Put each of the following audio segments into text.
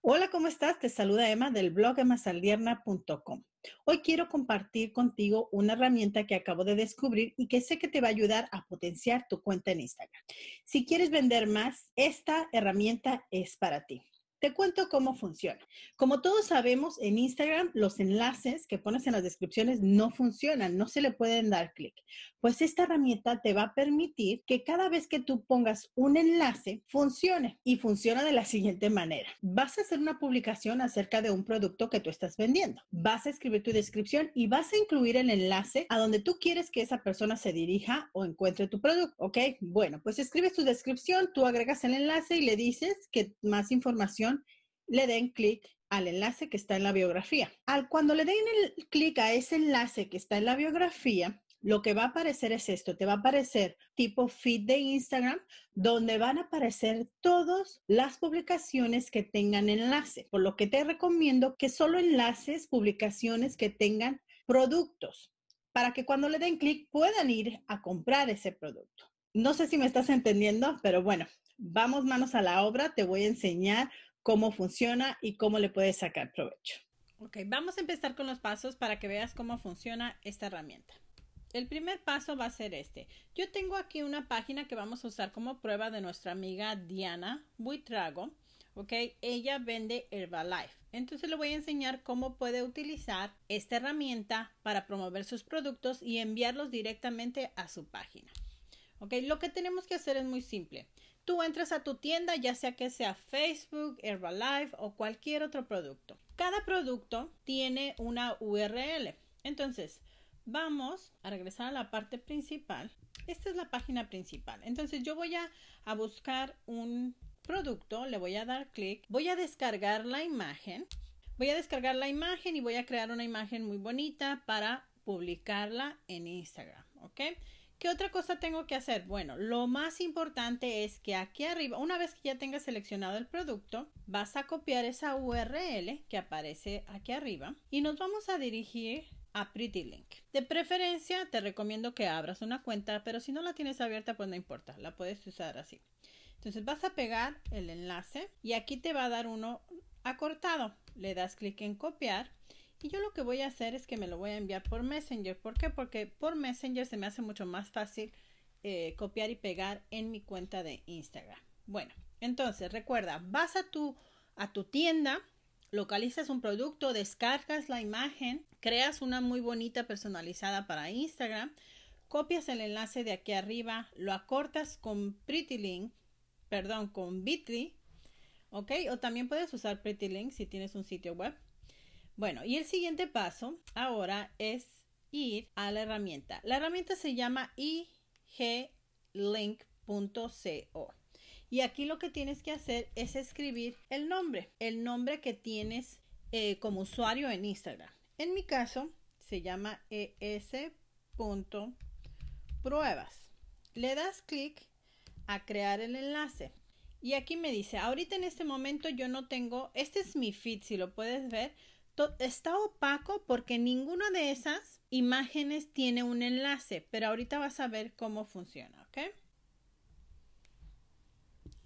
Hola, ¿cómo estás? Te saluda Emma del blog emasalierna.com. Hoy quiero compartir contigo una herramienta que acabo de descubrir y que sé que te va a ayudar a potenciar tu cuenta en Instagram. Si quieres vender más, esta herramienta es para ti. Te cuento cómo funciona. Como todos sabemos, en Instagram los enlaces que pones en las descripciones no funcionan, no se le pueden dar clic. Pues esta herramienta te va a permitir que cada vez que tú pongas un enlace, funcione y funciona de la siguiente manera. Vas a hacer una publicación acerca de un producto que tú estás vendiendo. Vas a escribir tu descripción y vas a incluir el enlace a donde tú quieres que esa persona se dirija o encuentre tu producto. ¿Ok? Bueno, pues escribes tu descripción, tú agregas el enlace y le dices que más información le den clic al enlace que está en la biografía. Al, cuando le den el clic a ese enlace que está en la biografía, lo que va a aparecer es esto, te va a aparecer tipo feed de Instagram, donde van a aparecer todas las publicaciones que tengan enlace, por lo que te recomiendo que solo enlaces publicaciones que tengan productos, para que cuando le den clic puedan ir a comprar ese producto. No sé si me estás entendiendo, pero bueno, vamos manos a la obra, te voy a enseñar cómo funciona y cómo le puedes sacar provecho. Ok, vamos a empezar con los pasos para que veas cómo funciona esta herramienta. El primer paso va a ser este. Yo tengo aquí una página que vamos a usar como prueba de nuestra amiga Diana Buitrago. ¿ok? Ella vende Herbalife. Entonces le voy a enseñar cómo puede utilizar esta herramienta para promover sus productos y enviarlos directamente a su página. ¿Ok? Lo que tenemos que hacer es muy simple. Tú entras a tu tienda, ya sea que sea Facebook, Herbalife o cualquier otro producto. Cada producto tiene una URL. Entonces, vamos a regresar a la parte principal. Esta es la página principal. Entonces, yo voy a, buscar un producto, le voy a dar clic, voy a descargar la imagen. Voy a descargar la imagen y voy a crear una imagen muy bonita para publicarla en Instagram, ¿ok? ¿Qué otra cosa tengo que hacer? Bueno, lo más importante es que aquí arriba, una vez que ya tengas seleccionado el producto, vas a copiar esa URL que aparece aquí arriba y nos vamos a dirigir a Pretty Link. De preferencia, te recomiendo que abras una cuenta, pero si no la tienes abierta, pues no importa, la puedes usar así. Entonces vas a pegar el enlace y aquí te va a dar uno acortado. Le das clic en copiar y yo lo que voy a hacer es que me lo voy a enviar por Messenger. ¿Por qué? Porque por Messenger se me hace mucho más fácil eh, copiar y pegar en mi cuenta de Instagram. Bueno, entonces recuerda, vas a tu, a tu tienda, localizas un producto, descargas la imagen, creas una muy bonita personalizada para Instagram, copias el enlace de aquí arriba, lo acortas con PrettyLink, perdón, con Bitly, ¿ok? O también puedes usar PrettyLink si tienes un sitio web bueno, y el siguiente paso ahora es ir a la herramienta. La herramienta se llama iglink.co. Y aquí lo que tienes que hacer es escribir el nombre, el nombre que tienes eh, como usuario en Instagram. En mi caso se llama e es.pruebas. Le das clic a crear el enlace. Y aquí me dice, ahorita en este momento yo no tengo, este es mi feed, si lo puedes ver, está opaco porque ninguna de esas imágenes tiene un enlace, pero ahorita vas a ver cómo funciona, ¿ok?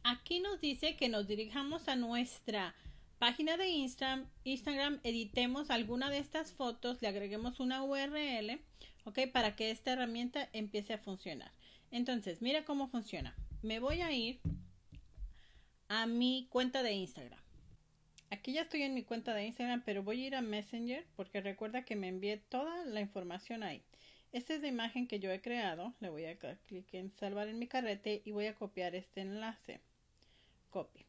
Aquí nos dice que nos dirijamos a nuestra página de Instagram, Instagram editemos alguna de estas fotos, le agreguemos una URL, ¿ok? Para que esta herramienta empiece a funcionar. Entonces, mira cómo funciona. Me voy a ir a mi cuenta de Instagram. Aquí ya estoy en mi cuenta de Instagram, pero voy a ir a Messenger porque recuerda que me envié toda la información ahí. Esta es la imagen que yo he creado. Le voy a dar clic en salvar en mi carrete y voy a copiar este enlace. Copy.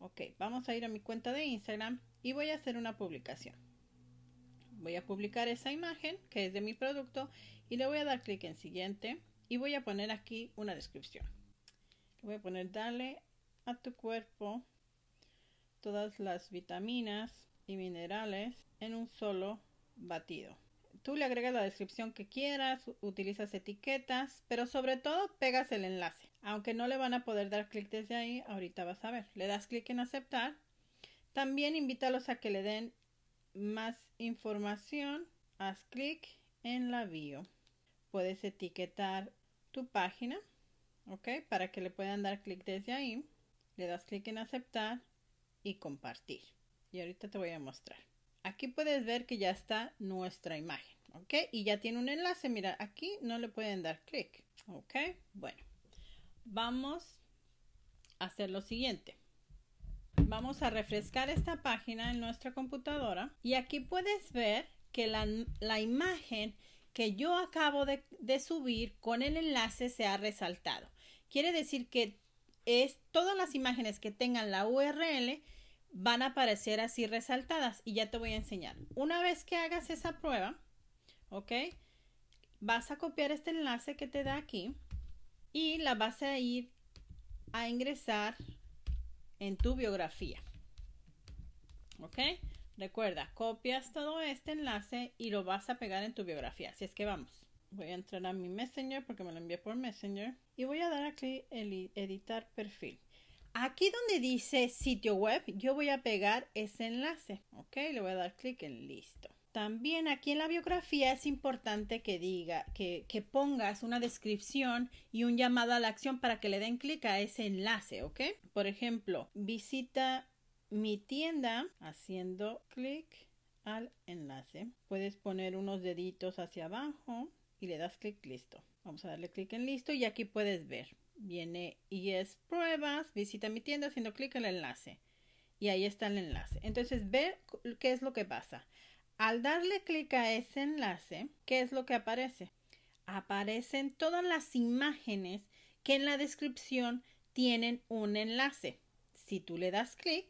Ok, vamos a ir a mi cuenta de Instagram y voy a hacer una publicación. Voy a publicar esa imagen que es de mi producto y le voy a dar clic en siguiente y voy a poner aquí una descripción. voy a poner dale a tu cuerpo todas las vitaminas y minerales en un solo batido. Tú le agregas la descripción que quieras, utilizas etiquetas, pero sobre todo pegas el enlace. Aunque no le van a poder dar clic desde ahí, ahorita vas a ver. Le das clic en aceptar. También invítalos a que le den más información. Haz clic en la bio. Puedes etiquetar tu página, ¿ok? Para que le puedan dar clic desde ahí. Le das clic en aceptar y compartir. Y ahorita te voy a mostrar. Aquí puedes ver que ya está nuestra imagen, ¿ok? Y ya tiene un enlace. Mira, aquí no le pueden dar clic, ¿ok? Bueno, vamos a hacer lo siguiente. Vamos a refrescar esta página en nuestra computadora y aquí puedes ver que la, la imagen que yo acabo de, de subir con el enlace se ha resaltado. Quiere decir que es todas las imágenes que tengan la URL van a aparecer así resaltadas y ya te voy a enseñar. Una vez que hagas esa prueba, ¿ok? Vas a copiar este enlace que te da aquí y la vas a ir a ingresar en tu biografía. ¿Ok? Recuerda, copias todo este enlace y lo vas a pegar en tu biografía. Así es que vamos. Voy a entrar a mi Messenger porque me lo envié por Messenger y voy a dar aquí el editar perfil. Aquí donde dice sitio web, yo voy a pegar ese enlace. Ok, le voy a dar clic en listo. También aquí en la biografía es importante que diga, que, que, pongas una descripción y un llamado a la acción para que le den clic a ese enlace, ¿ok? Por ejemplo, visita mi tienda haciendo clic al enlace. Puedes poner unos deditos hacia abajo y le das clic listo. Vamos a darle clic en listo y aquí puedes ver. Viene y es pruebas, visita mi tienda haciendo clic en el enlace. Y ahí está el enlace. Entonces, ver qué es lo que pasa. Al darle clic a ese enlace, ¿qué es lo que aparece? Aparecen todas las imágenes que en la descripción tienen un enlace. Si tú le das clic,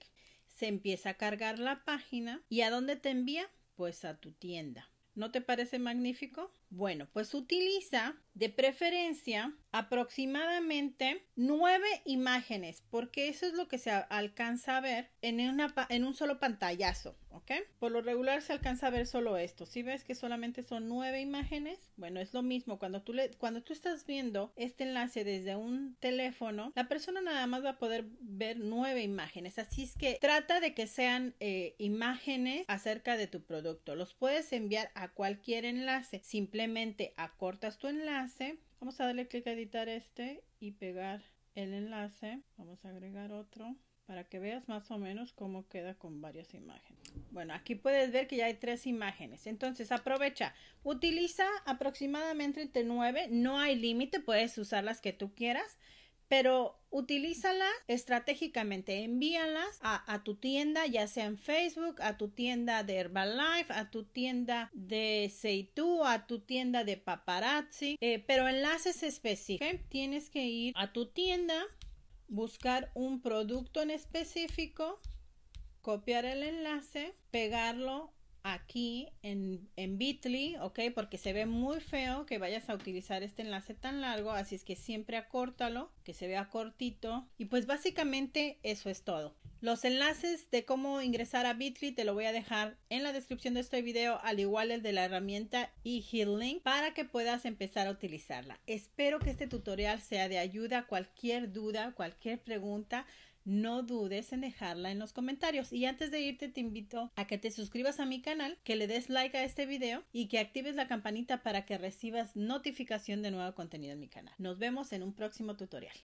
se empieza a cargar la página y a dónde te envía? Pues a tu tienda. ¿No te parece magnífico? Bueno, pues utiliza de preferencia aproximadamente nueve imágenes, porque eso es lo que se alcanza a ver en, una, en un solo pantallazo, ¿ok? Por lo regular se alcanza a ver solo esto. Si ves que solamente son nueve imágenes, bueno, es lo mismo. Cuando tú, le, cuando tú estás viendo este enlace desde un teléfono, la persona nada más va a poder ver nueve imágenes. Así es que trata de que sean eh, imágenes acerca de tu producto. Los puedes enviar a cualquier enlace, simplemente simplemente acortas tu enlace. Vamos a darle clic a editar este y pegar el enlace. Vamos a agregar otro para que veas más o menos cómo queda con varias imágenes. Bueno, aquí puedes ver que ya hay tres imágenes. Entonces, aprovecha. Utiliza aproximadamente entre No hay límite, puedes usar las que tú quieras pero utilízalas estratégicamente, envíalas a, tu tienda, ya sea en Facebook, a tu tienda de Herbalife, a tu tienda de Seitu, a tu tienda de Paparazzi, eh, pero enlaces específicos. Tienes que ir a tu tienda, buscar un producto en específico, copiar el enlace, pegarlo aquí en, en bit.ly, ok, porque se ve muy feo que vayas a utilizar este enlace tan largo, así es que siempre acórtalo, que se vea cortito y pues básicamente eso es todo. Los enlaces de cómo ingresar a Bitly te lo voy a dejar en la descripción de este video, al igual el de la herramienta eHealing para que puedas empezar a utilizarla. Espero que este tutorial sea de ayuda, cualquier duda, cualquier pregunta, no dudes en dejarla en los comentarios. Y antes de irte, te invito a que te suscribas a mi canal, que le des like a este video y que actives la campanita para que recibas notificación de nuevo contenido en mi canal. Nos vemos en un próximo tutorial.